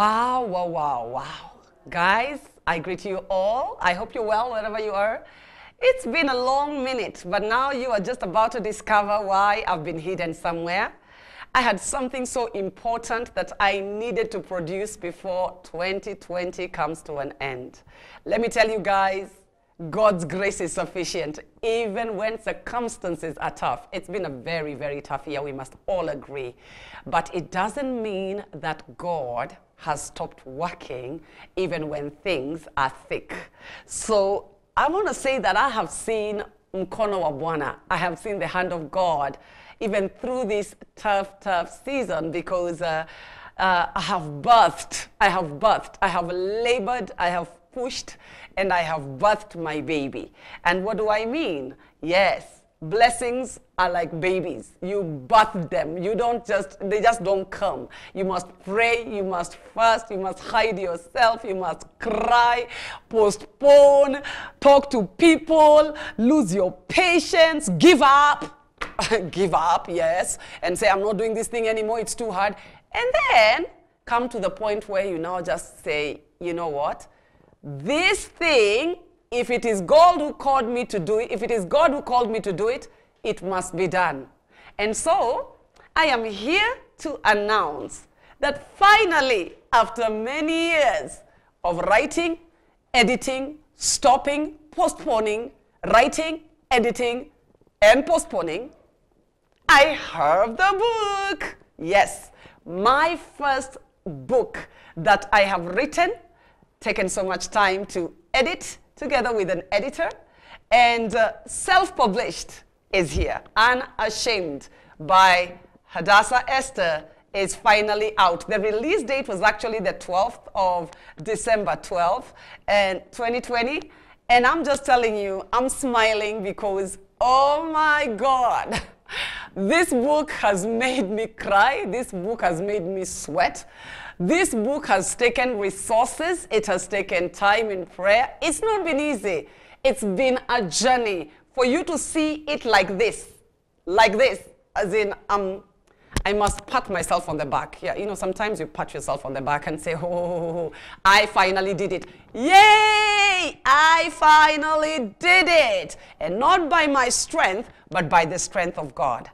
Wow, wow, wow, wow. Guys, I greet you all. I hope you're well wherever you are. It's been a long minute, but now you are just about to discover why I've been hidden somewhere. I had something so important that I needed to produce before 2020 comes to an end. Let me tell you guys, God's grace is sufficient, even when circumstances are tough. It's been a very, very tough year, we must all agree. But it doesn't mean that God has stopped working even when things are thick. So I want to say that I have seen Mkono Wabwana. I have seen the hand of God even through this tough, tough season because uh, uh, I have birthed, I have birthed, I have labored, I have pushed, and I have birthed my baby. And what do I mean? Yes, blessings are like babies. You birth them. You don't just, they just don't come. You must pray, you must fast, you must hide yourself, you must cry, postpone, talk to people, lose your patience, give up. give up, yes, and say, I'm not doing this thing anymore, it's too hard. And then come to the point where you now just say, you know what? This thing if it is God who called me to do it, if it is God who called me to do it, it must be done. And so I am here to announce that finally, after many years of writing, editing, stopping, postponing, writing, editing, and postponing, I have the book. Yes, my first book that I have written, taken so much time to edit, together with an editor, and uh, self-published is here. Unashamed by Hadassah Esther is finally out. The release date was actually the 12th of December 12th and 2020. And I'm just telling you, I'm smiling because, oh my God. This book has made me cry. This book has made me sweat. This book has taken resources. It has taken time in prayer. It's not been easy. It's been a journey for you to see it like this, like this, as in, um, I must pat myself on the back. Yeah, you know, sometimes you pat yourself on the back and say, oh, I finally did it. Yay! I finally did it. And not by my strength, but by the strength of God.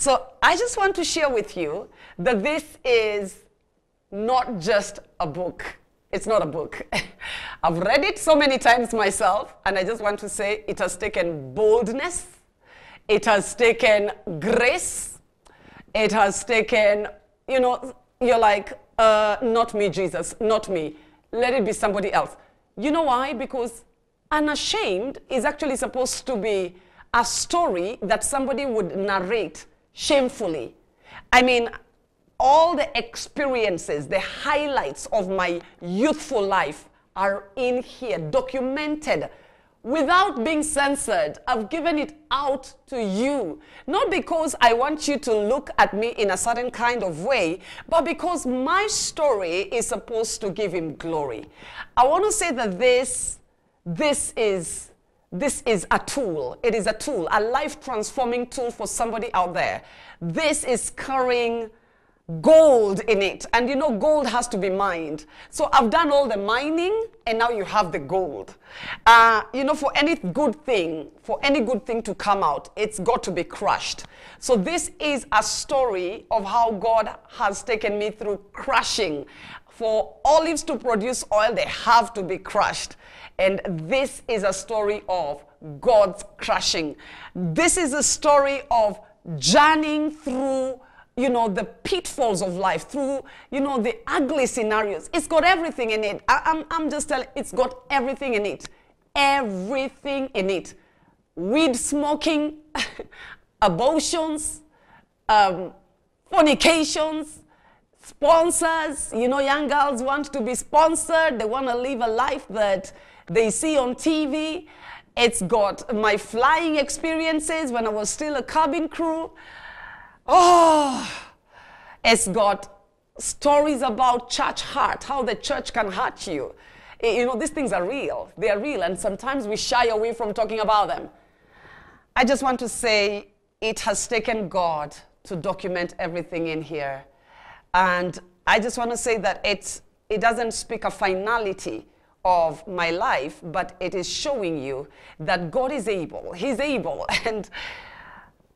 So I just want to share with you that this is not just a book. It's not a book. I've read it so many times myself, and I just want to say it has taken boldness, it has taken grace, it has taken, you know, you're like, uh, not me, Jesus, not me. Let it be somebody else. You know why? Because unashamed is actually supposed to be a story that somebody would narrate shamefully. I mean, all the experiences, the highlights of my youthful life are in here, documented without being censored. I've given it out to you. Not because I want you to look at me in a certain kind of way, but because my story is supposed to give him glory. I want to say that this, this is this is a tool. It is a tool, a life transforming tool for somebody out there. This is carrying gold in it. And you know, gold has to be mined. So I've done all the mining, and now you have the gold. Uh, you know, for any good thing, for any good thing to come out, it's got to be crushed. So this is a story of how God has taken me through crushing. For olives to produce oil, they have to be crushed. And this is a story of God's crushing. This is a story of journeying through you know the pitfalls of life through you know the ugly scenarios it's got everything in it I, am I'm, I'm just telling it's got everything in it everything in it weed smoking abortions um, fornications sponsors you know young girls want to be sponsored they want to live a life that they see on TV. It's got my flying experiences when I was still a cabin crew. Oh, it's got stories about church hurt, how the church can hurt you. You know, these things are real. They are real, and sometimes we shy away from talking about them. I just want to say it has taken God to document everything in here. And I just want to say that it's, it doesn't speak of finality of my life, but it is showing you that God is able. He's able. And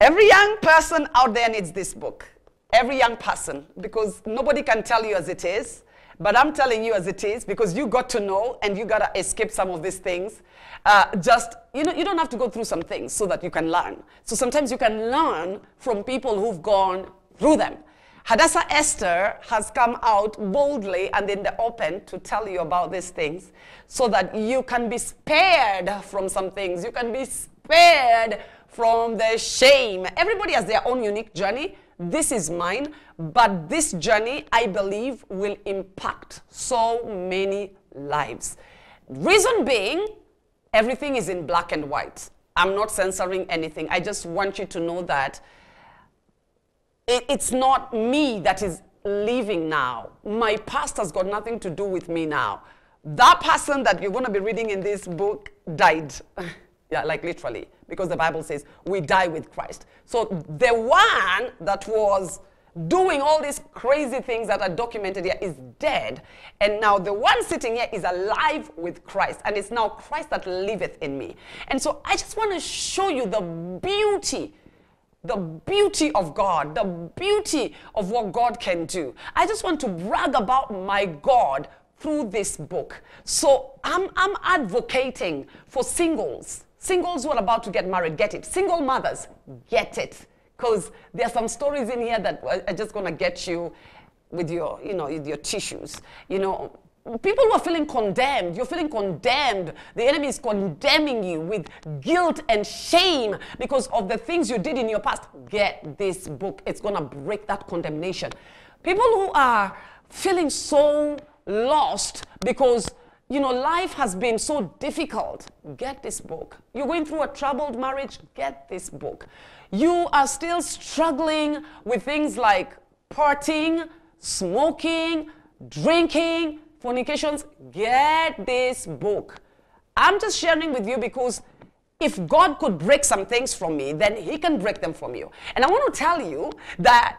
every young person out there needs this book. Every young person, because nobody can tell you as it is. But I'm telling you as it is because you got to know and you got to escape some of these things. Uh, just, you know, you don't have to go through some things so that you can learn. So sometimes you can learn from people who've gone through them. Hadassah Esther has come out boldly and in the open to tell you about these things so that you can be spared from some things. You can be spared from the shame. Everybody has their own unique journey. This is mine, but this journey, I believe, will impact so many lives. Reason being, everything is in black and white. I'm not censoring anything. I just want you to know that it, it's not me that is living now. My past has got nothing to do with me now. That person that you're going to be reading in this book died. yeah, like literally, because the Bible says we die with Christ. So the one that was doing all these crazy things that are documented here is dead. And now the one sitting here is alive with Christ. And it's now Christ that liveth in me. And so I just want to show you the beauty the beauty of God, the beauty of what God can do. I just want to brag about my God through this book. So I'm, I'm advocating for singles, singles who are about to get married, get it. Single mothers, get it. Because there are some stories in here that are just going to get you with your, you know, with your tissues. You know, people who are feeling condemned, you're feeling condemned. The enemy is condemning you with guilt and shame because of the things you did in your past. Get this book, it's going to break that condemnation. People who are feeling so lost because you know, life has been so difficult. Get this book. You're going through a troubled marriage. Get this book. You are still struggling with things like partying, smoking, drinking, Fornications, get this book. I'm just sharing with you because if God could break some things from me, then He can break them from you. And I want to tell you that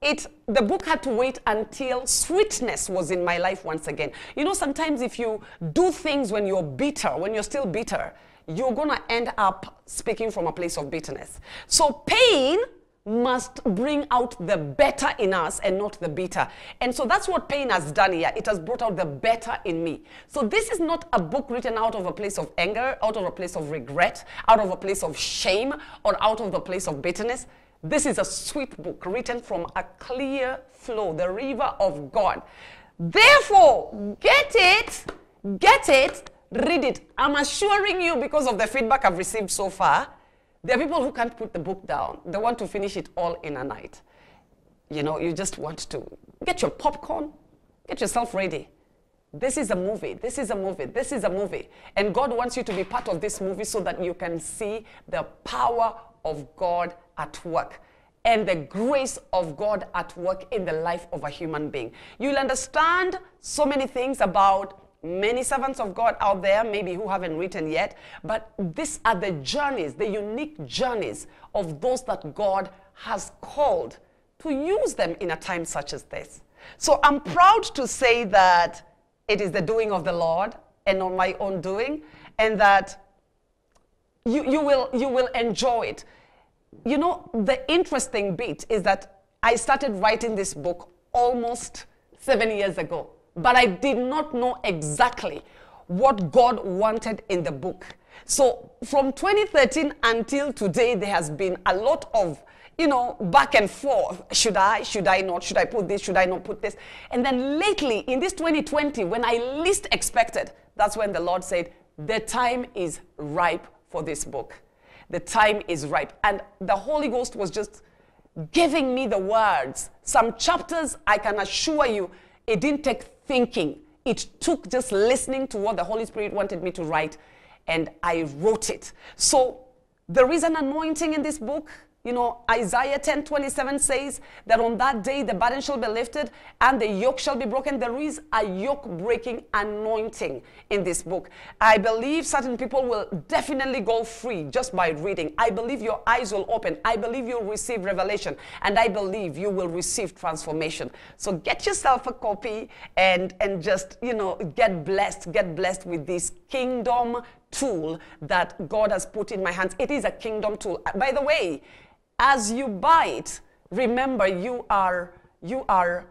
it the book had to wait until sweetness was in my life once again. You know, sometimes if you do things when you're bitter, when you're still bitter, you're gonna end up speaking from a place of bitterness. So pain must bring out the better in us and not the bitter. And so that's what pain has done here. It has brought out the better in me. So this is not a book written out of a place of anger, out of a place of regret, out of a place of shame, or out of the place of bitterness. This is a sweet book written from a clear flow, the river of God. Therefore, get it, get it, read it. I'm assuring you because of the feedback I've received so far there are people who can't put the book down. They want to finish it all in a night. You know, you just want to get your popcorn, get yourself ready. This is a movie, this is a movie, this is a movie. And God wants you to be part of this movie so that you can see the power of God at work and the grace of God at work in the life of a human being. You'll understand so many things about many servants of God out there, maybe who haven't written yet, but these are the journeys, the unique journeys of those that God has called to use them in a time such as this. So I'm proud to say that it is the doing of the Lord and not my own doing, and that you, you, will, you will enjoy it. You know, the interesting bit is that I started writing this book almost seven years ago but I did not know exactly what God wanted in the book. So from 2013 until today, there has been a lot of, you know, back and forth. Should I, should I not, should I put this, should I not put this? And then lately, in this 2020, when I least expected, that's when the Lord said, the time is ripe for this book. The time is ripe. And the Holy Ghost was just giving me the words. Some chapters, I can assure you, it didn't take thinking. It took just listening to what the Holy Spirit wanted me to write, and I wrote it. So there is an anointing in this book you know, Isaiah 10 27 says that on that day the burden shall be lifted and the yoke shall be broken. There is a yoke breaking anointing in this book. I believe certain people will definitely go free just by reading. I believe your eyes will open. I believe you'll receive revelation. And I believe you will receive transformation. So get yourself a copy and, and just, you know, get blessed. Get blessed with this kingdom tool that God has put in my hands. It is a kingdom tool. Uh, by the way, as you bite, remember you are, you are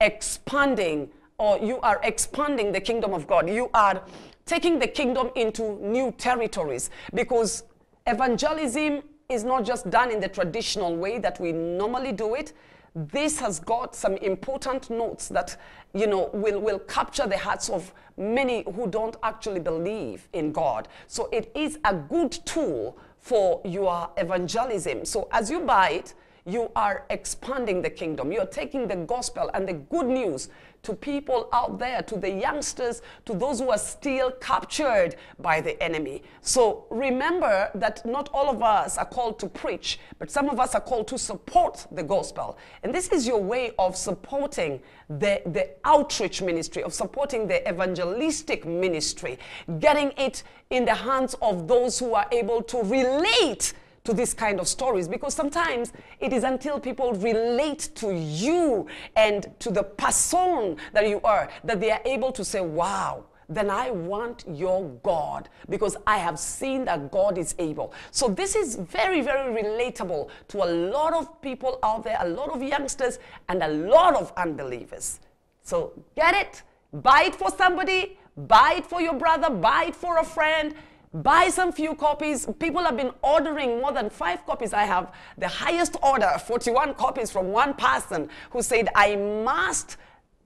expanding or you are expanding the kingdom of God. You are taking the kingdom into new territories because evangelism is not just done in the traditional way that we normally do it. This has got some important notes that, you know, will, will capture the hearts of many who don't actually believe in God. So it is a good tool for your evangelism. So as you buy it, you are expanding the kingdom. You're taking the gospel and the good news to people out there, to the youngsters, to those who are still captured by the enemy. So remember that not all of us are called to preach, but some of us are called to support the gospel. And this is your way of supporting the, the outreach ministry, of supporting the evangelistic ministry, getting it in the hands of those who are able to relate to this kind of stories because sometimes it is until people relate to you and to the person that you are that they are able to say, wow, then I want your God because I have seen that God is able. So this is very, very relatable to a lot of people out there, a lot of youngsters, and a lot of unbelievers. So get it, buy it for somebody, buy it for your brother, buy it for a friend buy some few copies. People have been ordering more than five copies. I have the highest order, 41 copies from one person who said, I must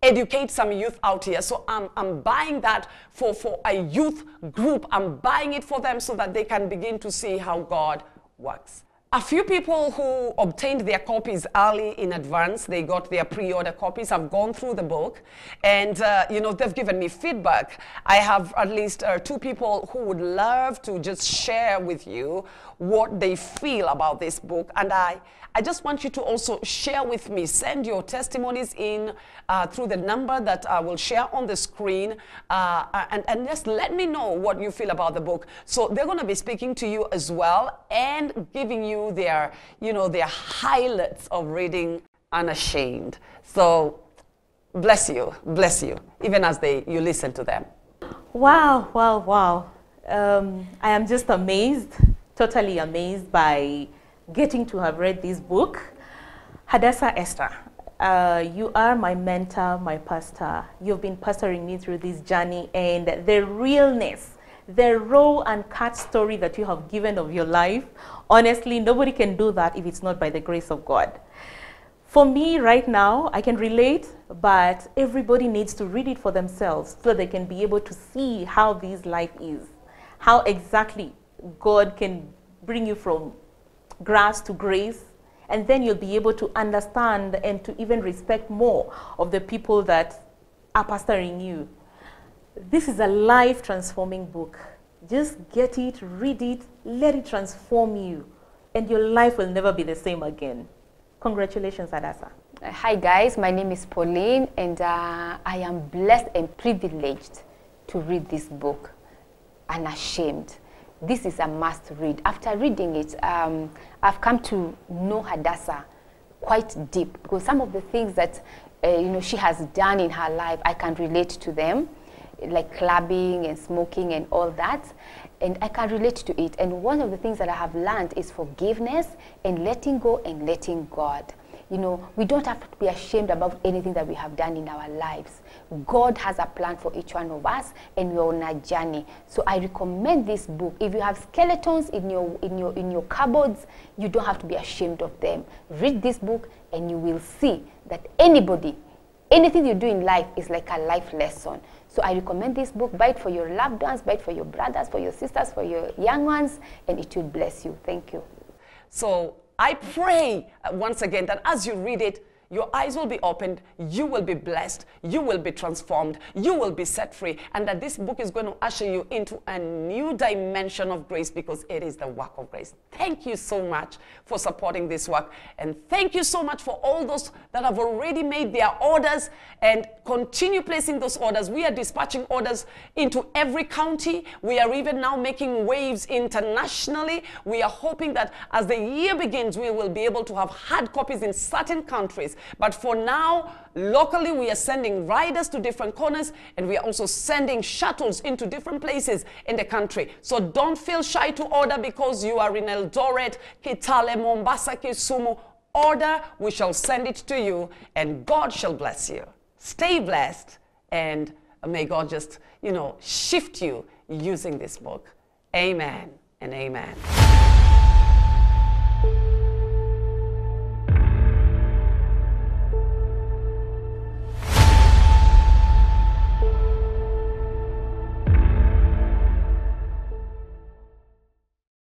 educate some youth out here. So I'm, I'm buying that for, for a youth group. I'm buying it for them so that they can begin to see how God works. A few people who obtained their copies early in advance, they got their pre-order copies. I've gone through the book and, uh, you know, they've given me feedback. I have at least uh, two people who would love to just share with you what they feel about this book. And I, I just want you to also share with me, send your testimonies in uh, through the number that I will share on the screen uh, and, and just let me know what you feel about the book. So they're going to be speaking to you as well and giving you their, you know, their highlights of reading unashamed. So bless you, bless you, even as they, you listen to them. Wow, wow, wow. Um, I am just amazed, totally amazed by getting to have read this book. Hadassah Esther, uh, you are my mentor, my pastor. You've been pastoring me through this journey and the realness the raw and cut story that you have given of your life. Honestly, nobody can do that if it's not by the grace of God. For me right now, I can relate, but everybody needs to read it for themselves so they can be able to see how this life is, how exactly God can bring you from grass to grace, and then you'll be able to understand and to even respect more of the people that are pastoring you. This is a life transforming book. Just get it, read it, let it transform you, and your life will never be the same again. Congratulations, Adasa. Hi, guys. My name is Pauline, and uh, I am blessed and privileged to read this book, Unashamed. This is a must read. After reading it, um, I've come to know Hadassah quite deep because some of the things that uh, you know she has done in her life, I can relate to them like clubbing and smoking and all that. And I can relate to it. And one of the things that I have learned is forgiveness and letting go and letting God you know, we don't have to be ashamed about anything that we have done in our lives. God has a plan for each one of us, and we're on a journey. So I recommend this book. If you have skeletons in your in your in your cupboards, you don't have to be ashamed of them. Read this book, and you will see that anybody anything you do in life is like a life lesson. So I recommend this book. Buy it for your loved ones, buy it for your brothers, for your sisters, for your young ones, and it will bless you. Thank you. So I pray uh, once again that as you read it, your eyes will be opened, you will be blessed, you will be transformed, you will be set free, and that this book is going to usher you into a new dimension of grace because it is the work of grace. Thank you so much for supporting this work, and thank you so much for all those that have already made their orders and continue placing those orders. We are dispatching orders into every county. We are even now making waves internationally. We are hoping that as the year begins, we will be able to have hard copies in certain countries. But for now, locally, we are sending riders to different corners and we are also sending shuttles into different places in the country. So don't feel shy to order because you are in Eldoret, Kitale, Mombasa, Kisumu. Order, we shall send it to you and God shall bless you. Stay blessed and may God just, you know, shift you using this book. Amen and amen.